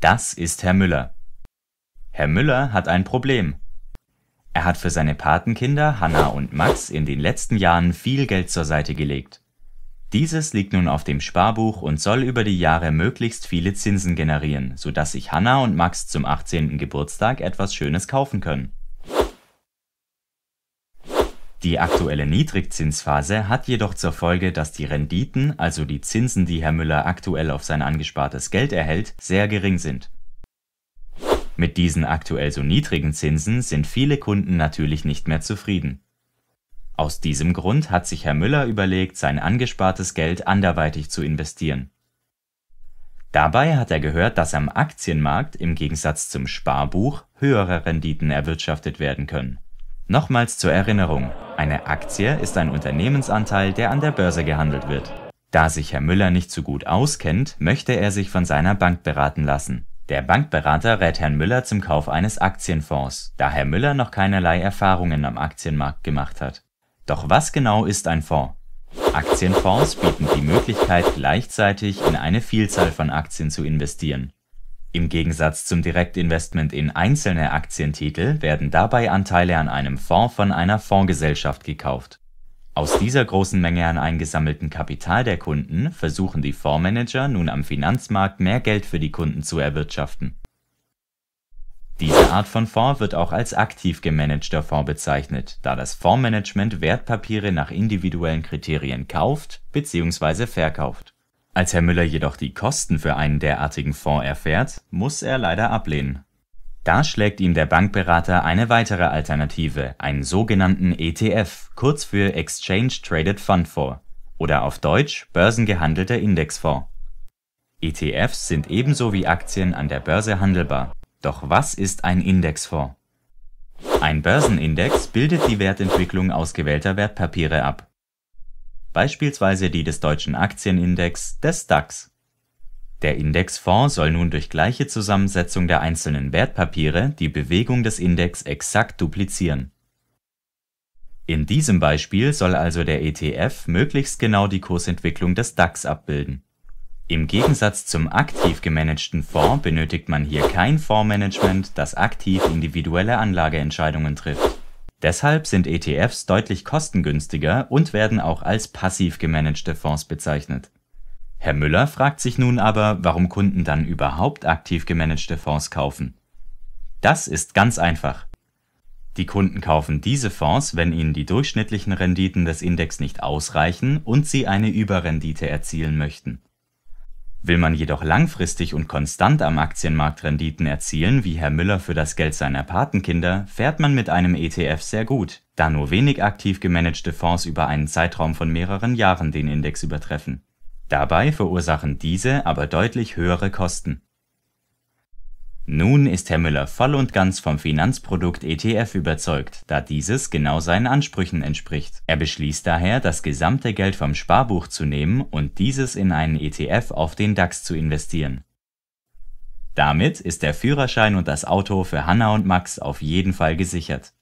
Das ist Herr Müller. Herr Müller hat ein Problem. Er hat für seine Patenkinder Hanna und Max in den letzten Jahren viel Geld zur Seite gelegt. Dieses liegt nun auf dem Sparbuch und soll über die Jahre möglichst viele Zinsen generieren, sodass sich Hanna und Max zum 18. Geburtstag etwas Schönes kaufen können. Die aktuelle Niedrigzinsphase hat jedoch zur Folge, dass die Renditen, also die Zinsen, die Herr Müller aktuell auf sein angespartes Geld erhält, sehr gering sind. Mit diesen aktuell so niedrigen Zinsen sind viele Kunden natürlich nicht mehr zufrieden. Aus diesem Grund hat sich Herr Müller überlegt, sein angespartes Geld anderweitig zu investieren. Dabei hat er gehört, dass am Aktienmarkt im Gegensatz zum Sparbuch höhere Renditen erwirtschaftet werden können Nochmals zur Erinnerung, eine Aktie ist ein Unternehmensanteil, der an der Börse gehandelt wird. Da sich Herr Müller nicht so gut auskennt, möchte er sich von seiner Bank beraten lassen. Der Bankberater rät Herrn Müller zum Kauf eines Aktienfonds, da Herr Müller noch keinerlei Erfahrungen am Aktienmarkt gemacht hat. Doch was genau ist ein Fonds? Aktienfonds bieten die Möglichkeit, gleichzeitig in eine Vielzahl von Aktien zu investieren. Im Gegensatz zum Direktinvestment in einzelne Aktientitel werden dabei Anteile an einem Fonds von einer Fondsgesellschaft gekauft. Aus dieser großen Menge an eingesammelten Kapital der Kunden versuchen die Fondsmanager nun am Finanzmarkt mehr Geld für die Kunden zu erwirtschaften. Diese Art von Fonds wird auch als aktiv gemanagter Fonds bezeichnet, da das Fondsmanagement Wertpapiere nach individuellen Kriterien kauft bzw. verkauft als Herr Müller jedoch die Kosten für einen derartigen Fonds erfährt, muss er leider ablehnen. Da schlägt ihm der Bankberater eine weitere Alternative, einen sogenannten ETF, kurz für Exchange Traded Fund vor, oder auf Deutsch börsengehandelter Indexfonds. ETFs sind ebenso wie Aktien an der Börse handelbar. Doch was ist ein Indexfonds? Ein Börsenindex bildet die Wertentwicklung ausgewählter Wertpapiere ab beispielsweise die des deutschen Aktienindex, des DAX. Der Indexfonds soll nun durch gleiche Zusammensetzung der einzelnen Wertpapiere die Bewegung des Index exakt duplizieren. In diesem Beispiel soll also der ETF möglichst genau die Kursentwicklung des DAX abbilden. Im Gegensatz zum aktiv gemanagten Fonds benötigt man hier kein Fondsmanagement, das aktiv individuelle Anlageentscheidungen trifft Deshalb sind ETFs deutlich kostengünstiger und werden auch als passiv gemanagte Fonds bezeichnet. Herr Müller fragt sich nun aber, warum Kunden dann überhaupt aktiv gemanagte Fonds kaufen. Das ist ganz einfach. Die Kunden kaufen diese Fonds, wenn ihnen die durchschnittlichen Renditen des Index nicht ausreichen und sie eine Überrendite erzielen möchten Will man jedoch langfristig und konstant am Aktienmarkt Renditen erzielen, wie Herr Müller für das Geld seiner Patenkinder, fährt man mit einem ETF sehr gut, da nur wenig aktiv gemanagte Fonds über einen Zeitraum von mehreren Jahren den Index übertreffen. Dabei verursachen diese aber deutlich höhere Kosten nun ist Herr Müller voll und ganz vom Finanzprodukt ETF überzeugt, da dieses genau seinen Ansprüchen entspricht. Er beschließt daher, das gesamte Geld vom Sparbuch zu nehmen und dieses in einen ETF auf den DAX zu investieren. Damit ist der Führerschein und das Auto für Hanna und Max auf jeden Fall gesichert.